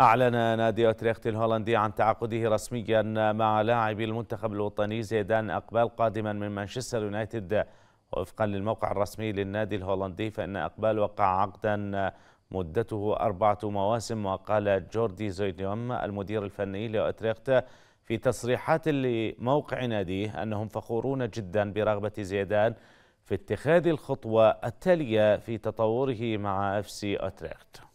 أعلن نادي أوتريخت الهولندي عن تعاقده رسميا مع لاعب المنتخب الوطني زيدان أقبال قادما من مانشستر يونايتد وفقا للموقع الرسمي للنادي الهولندي فإن أقبال وقع عقدا مدته أربعة مواسم وقال جوردي زويديوم المدير الفني لأوتريخت في تصريحات لموقع ناديه أنهم فخورون جدا برغبة زيدان في اتخاذ الخطوة التالية في تطوره مع اف سي أوتريخت